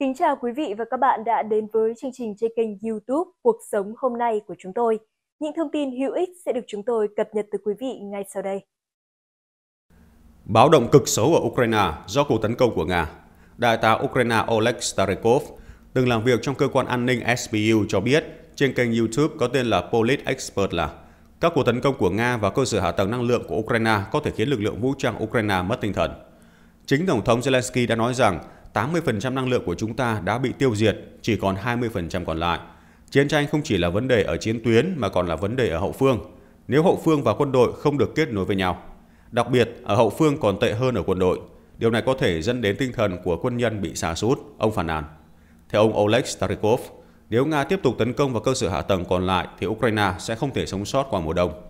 Kính chào quý vị và các bạn đã đến với chương trình trên kênh YouTube Cuộc sống hôm nay của chúng tôi. Những thông tin hữu ích sẽ được chúng tôi cập nhật từ quý vị ngay sau đây. Báo động cực xấu ở Ukraine do cuộc tấn công của Nga. Đại tá Ukraine Oleg Starikov, từng làm việc trong cơ quan an ninh SBU cho biết trên kênh YouTube có tên là Polit Expert là các cuộc tấn công của Nga vào cơ sở hạ tầng năng lượng của Ukraine có thể khiến lực lượng vũ trang Ukraine mất tinh thần. Chính Tổng thống Zelensky đã nói rằng 80% năng lượng của chúng ta đã bị tiêu diệt, chỉ còn 20% còn lại. Chiến tranh không chỉ là vấn đề ở chiến tuyến mà còn là vấn đề ở hậu phương, nếu hậu phương và quân đội không được kết nối với nhau. Đặc biệt, ở hậu phương còn tệ hơn ở quân đội. Điều này có thể dẫn đến tinh thần của quân nhân bị xa sút, ông phàn nàn. Theo ông Oleg Starikov, nếu Nga tiếp tục tấn công vào cơ sở hạ tầng còn lại thì Ukraine sẽ không thể sống sót qua mùa đông.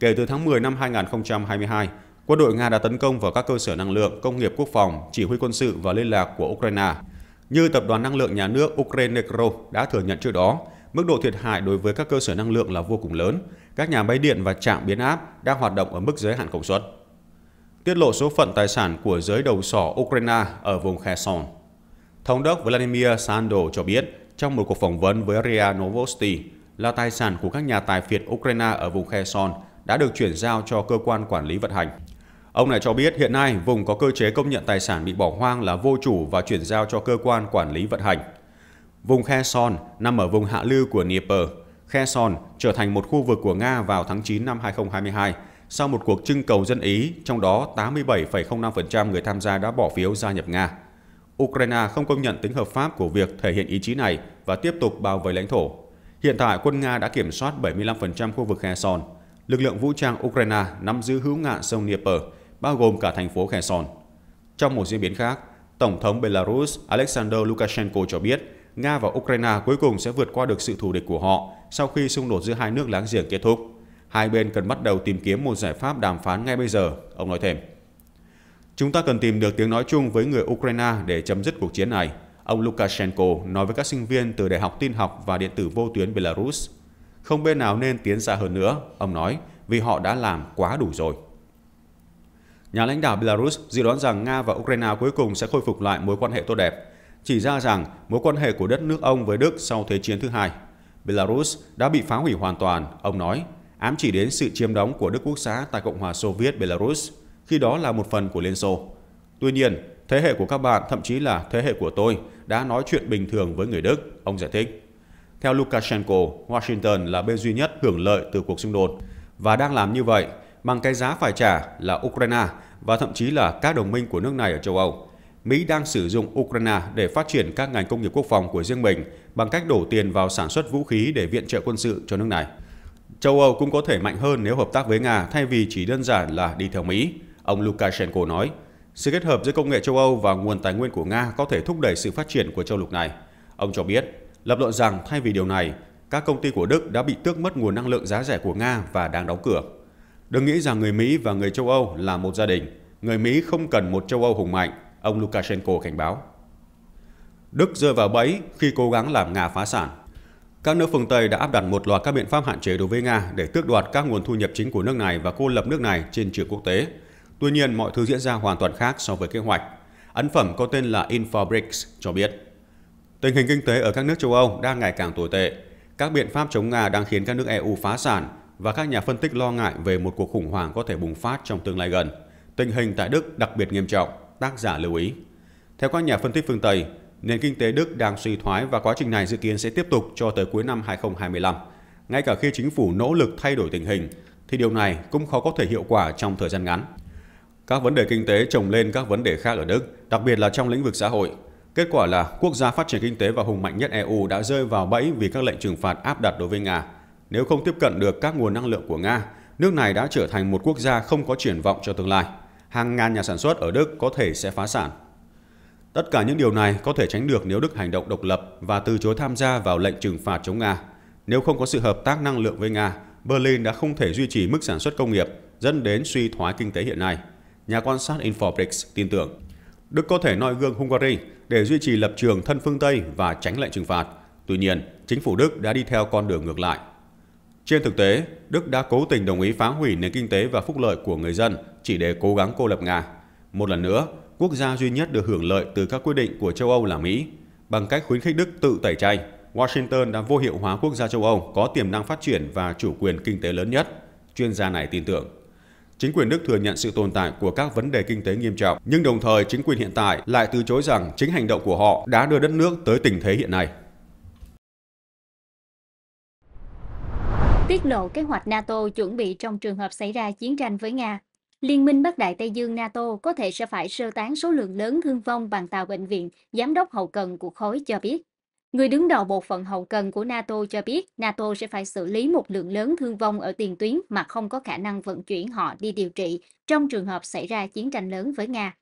Kể từ tháng 10 năm 2022, quân đội Nga đã tấn công vào các cơ sở năng lượng, công nghiệp quốc phòng, chỉ huy quân sự và liên lạc của Ukraine. Như Tập đoàn Năng lượng Nhà nước Ukrenecro đã thừa nhận trước đó, mức độ thiệt hại đối với các cơ sở năng lượng là vô cùng lớn. Các nhà máy điện và trạm biến áp đang hoạt động ở mức giới hạn công suất. Tiết lộ số phận tài sản của giới đầu sỏ Ukraine ở vùng Kherson. Thống đốc Vladimir Sando cho biết trong một cuộc phỏng vấn với RIA Novosti là tài sản của các nhà tài phiệt Ukraine ở vùng Kherson đã được chuyển giao cho cơ quan quản lý vận hành. Ông này cho biết hiện nay vùng có cơ chế công nhận tài sản bị bỏ hoang là vô chủ và chuyển giao cho cơ quan quản lý vận hành. Vùng Kherson nằm ở vùng hạ lưu của Dnieper. Khe Son trở thành một khu vực của Nga vào tháng 9 năm 2022 sau một cuộc trưng cầu dân Ý, trong đó 87,05% người tham gia đã bỏ phiếu gia nhập Nga. Ukraine không công nhận tính hợp pháp của việc thể hiện ý chí này và tiếp tục bao vây lãnh thổ. Hiện tại, quân Nga đã kiểm soát 75% khu vực Kherson. Lực lượng vũ trang Ukraine nắm giữ hữu ngạn sông Dnieper, bao gồm cả thành phố Kherson. Trong một diễn biến khác, Tổng thống Belarus Alexander Lukashenko cho biết Nga và Ukraine cuối cùng sẽ vượt qua được sự thù địch của họ sau khi xung đột giữa hai nước láng giềng kết thúc. Hai bên cần bắt đầu tìm kiếm một giải pháp đàm phán ngay bây giờ, ông nói thêm. Chúng ta cần tìm được tiếng nói chung với người Ukraine để chấm dứt cuộc chiến này, ông Lukashenko nói với các sinh viên từ Đại học Tin học và Điện tử vô tuyến Belarus. Không bên nào nên tiến xa hơn nữa, ông nói, vì họ đã làm quá đủ rồi. Nhà lãnh đạo Belarus dự đoán rằng Nga và Ukraine cuối cùng sẽ khôi phục lại mối quan hệ tốt đẹp, chỉ ra rằng mối quan hệ của đất nước ông với Đức sau Thế chiến thứ hai, Belarus đã bị phá hủy hoàn toàn, ông nói, ám chỉ đến sự chiếm đóng của Đức Quốc xã tại Cộng hòa Xô Viết Belarus, khi đó là một phần của Liên Xô. Tuy nhiên, thế hệ của các bạn, thậm chí là thế hệ của tôi, đã nói chuyện bình thường với người Đức, ông giải thích. Theo Lukashenko, Washington là bên duy nhất hưởng lợi từ cuộc xung đột và đang làm như vậy bằng cái giá phải trả là Ukraine và thậm chí là các đồng minh của nước này ở châu Âu. Mỹ đang sử dụng Ukraine để phát triển các ngành công nghiệp quốc phòng của riêng mình bằng cách đổ tiền vào sản xuất vũ khí để viện trợ quân sự cho nước này. Châu Âu cũng có thể mạnh hơn nếu hợp tác với Nga thay vì chỉ đơn giản là đi theo Mỹ, ông Lukashenko nói. Sự kết hợp giữa công nghệ châu Âu và nguồn tài nguyên của Nga có thể thúc đẩy sự phát triển của châu lục này. Ông cho biết, lập luận rằng thay vì điều này, các công ty của Đức đã bị tước mất nguồn năng lượng giá rẻ của Nga và đang đóng cửa. Đừng nghĩ rằng người Mỹ và người châu Âu là một gia đình. Người Mỹ không cần một châu Âu hùng mạnh, ông Lukashenko cảnh báo. Đức rơi vào bẫy khi cố gắng làm Nga phá sản. Các nước phương Tây đã áp đặt một loạt các biện pháp hạn chế đối với Nga để tước đoạt các nguồn thu nhập chính của nước này và cô lập nước này trên trường quốc tế. Tuy nhiên, mọi thứ diễn ra hoàn toàn khác so với kế hoạch. Ấn phẩm có tên là Infobricks cho biết, tình hình kinh tế ở các nước châu Âu đang ngày càng tồi tệ. Các biện pháp chống Nga đang khiến các nước EU phá sản và các nhà phân tích lo ngại về một cuộc khủng hoảng có thể bùng phát trong tương lai gần. Tình hình tại Đức đặc biệt nghiêm trọng, tác giả lưu ý. Theo các nhà phân tích phương Tây, nền kinh tế Đức đang suy thoái và quá trình này dự kiến sẽ tiếp tục cho tới cuối năm 2025. Ngay cả khi chính phủ nỗ lực thay đổi tình hình, thì điều này cũng khó có thể hiệu quả trong thời gian ngắn. Các vấn đề kinh tế chồng lên các vấn đề khác ở Đức, đặc biệt là trong lĩnh vực xã hội. Kết quả là quốc gia phát triển kinh tế và hùng mạnh nhất EU đã rơi vào bẫy vì các lệnh trừng phạt áp đặt đối với Nga. Nếu không tiếp cận được các nguồn năng lượng của Nga, nước này đã trở thành một quốc gia không có triển vọng cho tương lai. Hàng ngàn nhà sản xuất ở Đức có thể sẽ phá sản. Tất cả những điều này có thể tránh được nếu Đức hành động độc lập và từ chối tham gia vào lệnh trừng phạt chống Nga. Nếu không có sự hợp tác năng lượng với Nga, Berlin đã không thể duy trì mức sản xuất công nghiệp, dẫn đến suy thoái kinh tế hiện nay. Nhà quan sát Infobrix tin tưởng Đức có thể noi gương Hungary để duy trì lập trường thân phương Tây và tránh lệnh trừng phạt. Tuy nhiên, chính phủ Đức đã đi theo con đường ngược lại trên thực tế, Đức đã cố tình đồng ý phá hủy nền kinh tế và phúc lợi của người dân chỉ để cố gắng cô lập Nga. Một lần nữa, quốc gia duy nhất được hưởng lợi từ các quyết định của châu Âu là Mỹ. Bằng cách khuyến khích Đức tự tẩy chay, Washington đã vô hiệu hóa quốc gia châu Âu có tiềm năng phát triển và chủ quyền kinh tế lớn nhất, chuyên gia này tin tưởng. Chính quyền Đức thừa nhận sự tồn tại của các vấn đề kinh tế nghiêm trọng, nhưng đồng thời chính quyền hiện tại lại từ chối rằng chính hành động của họ đã đưa đất nước tới tình thế hiện nay. tiết lộ kế hoạch NATO chuẩn bị trong trường hợp xảy ra chiến tranh với Nga. Liên minh Bắc Đại Tây Dương NATO có thể sẽ phải sơ tán số lượng lớn thương vong bằng tàu bệnh viện, giám đốc hậu cần của khối cho biết. Người đứng đầu bộ phận hậu cần của NATO cho biết NATO sẽ phải xử lý một lượng lớn thương vong ở tiền tuyến mà không có khả năng vận chuyển họ đi điều trị trong trường hợp xảy ra chiến tranh lớn với Nga.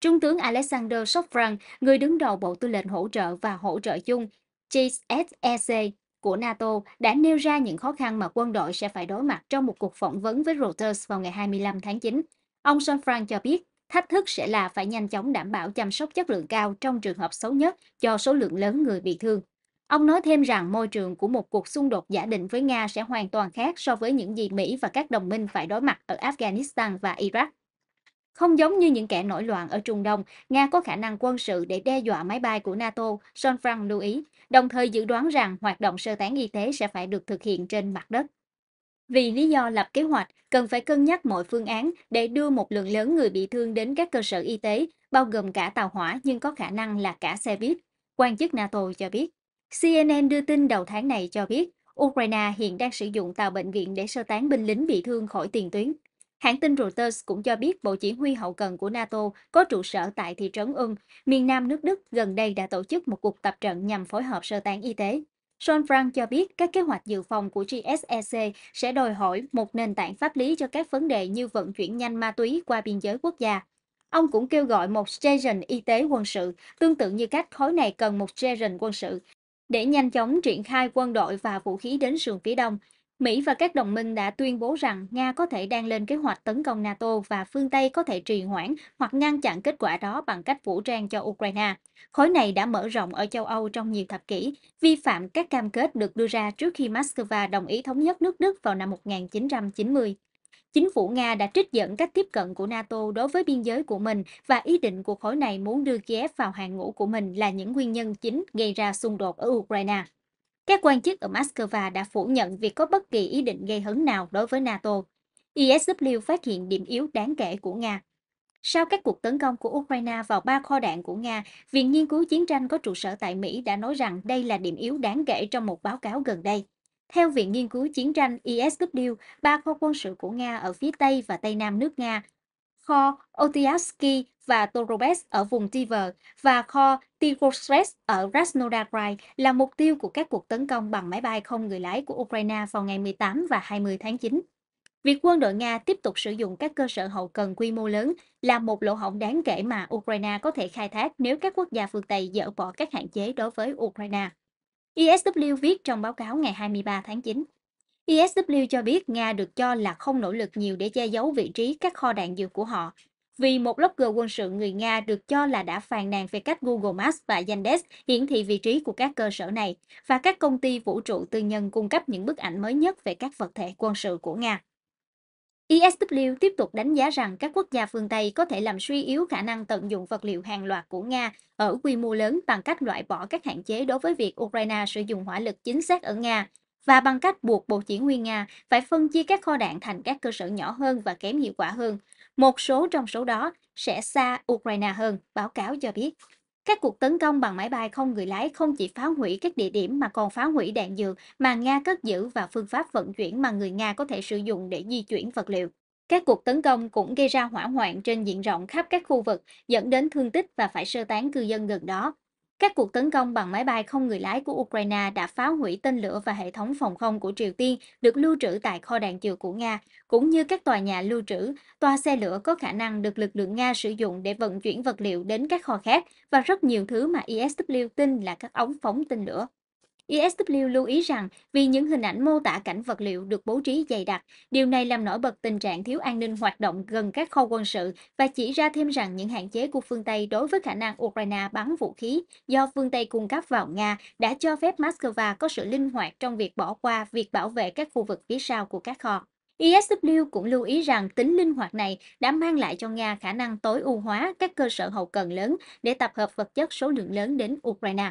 Trung tướng Alexander Sofran, người đứng đầu Bộ Tư lệnh Hỗ trợ và Hỗ trợ chung, JSEC của NATO đã nêu ra những khó khăn mà quân đội sẽ phải đối mặt trong một cuộc phỏng vấn với Reuters vào ngày 25 tháng 9. Ông Frank cho biết, thách thức sẽ là phải nhanh chóng đảm bảo chăm sóc chất lượng cao trong trường hợp xấu nhất cho số lượng lớn người bị thương. Ông nói thêm rằng môi trường của một cuộc xung đột giả định với Nga sẽ hoàn toàn khác so với những gì Mỹ và các đồng minh phải đối mặt ở Afghanistan và Iraq. Không giống như những kẻ nổi loạn ở Trung Đông, Nga có khả năng quân sự để đe dọa máy bay của NATO, Son Frank lưu ý, đồng thời dự đoán rằng hoạt động sơ tán y tế sẽ phải được thực hiện trên mặt đất. Vì lý do lập kế hoạch, cần phải cân nhắc mọi phương án để đưa một lượng lớn người bị thương đến các cơ sở y tế, bao gồm cả tàu hỏa nhưng có khả năng là cả xe buýt, quan chức NATO cho biết. CNN đưa tin đầu tháng này cho biết, Ukraine hiện đang sử dụng tàu bệnh viện để sơ tán binh lính bị thương khỏi tiền tuyến. Hãng tin Reuters cũng cho biết Bộ Chỉ huy Hậu cần của NATO có trụ sở tại thị trấn Ung, miền nam nước Đức gần đây đã tổ chức một cuộc tập trận nhằm phối hợp sơ tán y tế. Sean Frank cho biết các kế hoạch dự phòng của GSEC sẽ đòi hỏi một nền tảng pháp lý cho các vấn đề như vận chuyển nhanh ma túy qua biên giới quốc gia. Ông cũng kêu gọi một station e y tế quân sự, tương tự như cách khối này cần một station e quân sự, để nhanh chóng triển khai quân đội và vũ khí đến sườn phía đông Mỹ và các đồng minh đã tuyên bố rằng Nga có thể đang lên kế hoạch tấn công NATO và phương Tây có thể trì hoãn hoặc ngăn chặn kết quả đó bằng cách vũ trang cho Ukraine. Khối này đã mở rộng ở châu Âu trong nhiều thập kỷ, vi phạm các cam kết được đưa ra trước khi Moscow đồng ý thống nhất nước Đức vào năm 1990. Chính phủ Nga đã trích dẫn cách tiếp cận của NATO đối với biên giới của mình và ý định của khối này muốn đưa Kiev vào hàng ngũ của mình là những nguyên nhân chính gây ra xung đột ở Ukraine. Các quan chức ở Moscow đã phủ nhận việc có bất kỳ ý định gây hấn nào đối với NATO. ISW phát hiện điểm yếu đáng kể của Nga. Sau các cuộc tấn công của Ukraine vào ba kho đạn của Nga, Viện Nghiên cứu Chiến tranh có trụ sở tại Mỹ đã nói rằng đây là điểm yếu đáng kể trong một báo cáo gần đây. Theo Viện Nghiên cứu Chiến tranh ISW, ba kho quân sự của Nga ở phía Tây và Tây Nam nước Nga, kho Otiatsky và Torobes ở vùng Tiver và kho Tigorstret ở Krasnodar là mục tiêu của các cuộc tấn công bằng máy bay không người lái của Ukraine vào ngày 18 và 20 tháng 9. Việc quân đội Nga tiếp tục sử dụng các cơ sở hậu cần quy mô lớn là một lỗ hổng đáng kể mà Ukraine có thể khai thác nếu các quốc gia phương Tây dỡ bỏ các hạn chế đối với Ukraine. ISW e viết trong báo cáo ngày 23 tháng 9. ISW e cho biết Nga được cho là không nỗ lực nhiều để che giấu vị trí các kho đạn dược của họ vì một blogger quân sự người Nga được cho là đã phàn nàn về cách Google Maps và Yandex hiển thị vị trí của các cơ sở này và các công ty vũ trụ tư nhân cung cấp những bức ảnh mới nhất về các vật thể quân sự của Nga. ISW e tiếp tục đánh giá rằng các quốc gia phương Tây có thể làm suy yếu khả năng tận dụng vật liệu hàng loạt của Nga ở quy mô lớn bằng cách loại bỏ các hạn chế đối với việc Ukraine sử dụng hỏa lực chính xác ở Nga và bằng cách buộc Bộ Chỉ huy Nga phải phân chia các kho đạn thành các cơ sở nhỏ hơn và kém hiệu quả hơn, một số trong số đó sẽ xa Ukraine hơn, báo cáo cho biết. Các cuộc tấn công bằng máy bay không người lái không chỉ phá hủy các địa điểm mà còn phá hủy đạn dược mà Nga cất giữ và phương pháp vận chuyển mà người Nga có thể sử dụng để di chuyển vật liệu. Các cuộc tấn công cũng gây ra hỏa hoạn trên diện rộng khắp các khu vực, dẫn đến thương tích và phải sơ tán cư dân gần đó. Các cuộc tấn công bằng máy bay không người lái của Ukraine đã phá hủy tên lửa và hệ thống phòng không của Triều Tiên được lưu trữ tại kho đạn dược của Nga, cũng như các tòa nhà lưu trữ, toa xe lửa có khả năng được lực lượng Nga sử dụng để vận chuyển vật liệu đến các kho khác và rất nhiều thứ mà ISW tin là các ống phóng tên lửa. ISW e lưu ý rằng vì những hình ảnh mô tả cảnh vật liệu được bố trí dày đặc, điều này làm nổi bật tình trạng thiếu an ninh hoạt động gần các kho quân sự và chỉ ra thêm rằng những hạn chế của phương Tây đối với khả năng Ukraine bắn vũ khí do phương Tây cung cấp vào Nga đã cho phép Moscow có sự linh hoạt trong việc bỏ qua việc bảo vệ các khu vực phía sau của các kho. ISW e cũng lưu ý rằng tính linh hoạt này đã mang lại cho Nga khả năng tối ưu hóa các cơ sở hậu cần lớn để tập hợp vật chất số lượng lớn đến Ukraine.